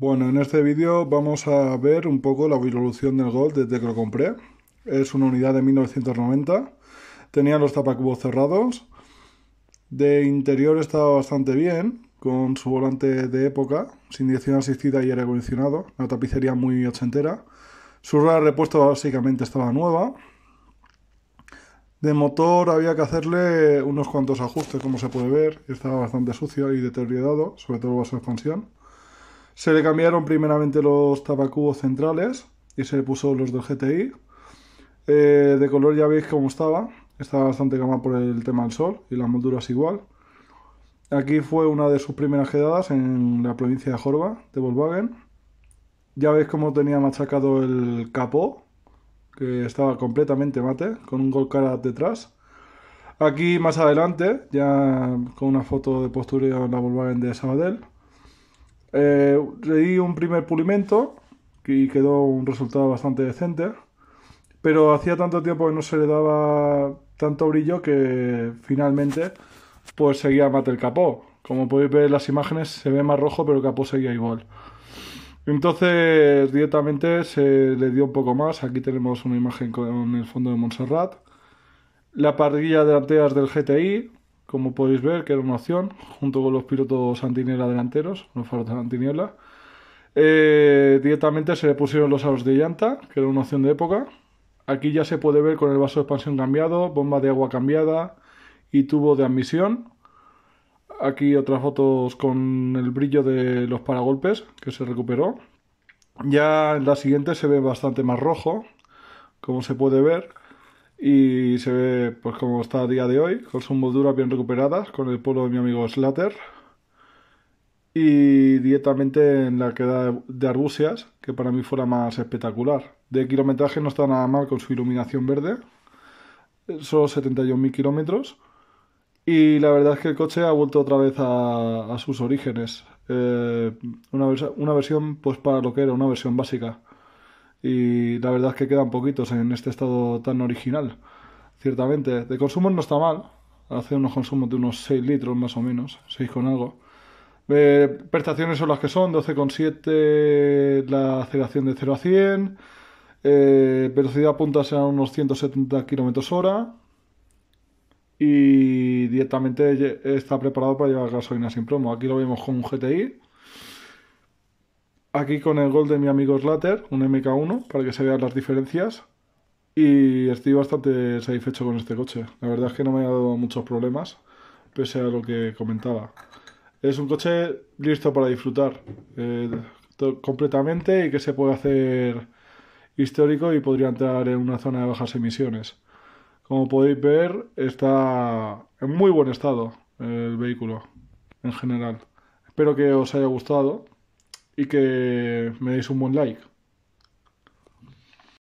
Bueno, en este vídeo vamos a ver un poco la evolución del Golf desde que lo compré. Es una unidad de 1990. Tenía los tapacubos cerrados. De interior estaba bastante bien, con su volante de época, sin dirección asistida y aire acondicionado. La tapicería muy ochentera. Su rueda de repuesto básicamente estaba nueva. De motor había que hacerle unos cuantos ajustes, como se puede ver. Estaba bastante sucio y deteriorado, sobre todo bajo su expansión. Se le cambiaron primeramente los tabacubos centrales y se le puso los del GTI. Eh, de color ya veis cómo estaba. Estaba bastante gama por el tema del sol y las molduras igual. Aquí fue una de sus primeras quedadas en la provincia de Jorba, de Volkswagen. Ya veis cómo tenía machacado el capó, que estaba completamente mate, con un gol detrás. Aquí más adelante, ya con una foto de postura en la Volkswagen de Sabadell. Eh, le di un primer pulimento y quedó un resultado bastante decente, pero hacía tanto tiempo que no se le daba tanto brillo que finalmente pues seguía mate el capó. Como podéis ver en las imágenes se ve más rojo, pero el capó seguía igual. Entonces directamente se le dio un poco más. Aquí tenemos una imagen con el fondo de Montserrat. La parrilla de es del GTI, como podéis ver, que era una opción, junto con los pilotos antiniela delanteros, los faros antiniela. Eh, directamente se le pusieron los aros de llanta, que era una opción de época. Aquí ya se puede ver con el vaso de expansión cambiado, bomba de agua cambiada y tubo de admisión. Aquí otras fotos con el brillo de los paragolpes que se recuperó. Ya en la siguiente se ve bastante más rojo, como se puede ver. Y se ve pues como está a día de hoy, con sus molduras bien recuperadas, con el polo de mi amigo Slater. Y directamente en la queda de Arbusias, que para mí fuera más espectacular. De kilometraje no está nada mal con su iluminación verde, solo 71.000 kilómetros. Y la verdad es que el coche ha vuelto otra vez a, sus orígenes. Eh, una, una versión, pues para lo que era, una versión básica y la verdad es que quedan poquitos en este estado tan original. Ciertamente, de consumo no está mal, hace unos consumos de unos 6 litros más o menos, 6 con algo. Eh, prestaciones son las que son, 12,7 la aceleración de 0 a 100, eh, velocidad punta será unos 170 km hora y directamente está preparado para llevar gasolina sin plomo. Aquí lo vemos con un GTI Aquí con el gol de mi amigo Slater, un MK1, para que se vean las diferencias. Y estoy bastante satisfecho con este coche. La verdad es que no me ha dado muchos problemas, pese a lo que comentaba. Es un coche listo para disfrutar eh, completamente y que se puede hacer histórico y podría entrar en una zona de bajas emisiones. Como podéis ver, está en muy buen estado el vehículo en general. Espero que os haya gustado y que me deis un buen like.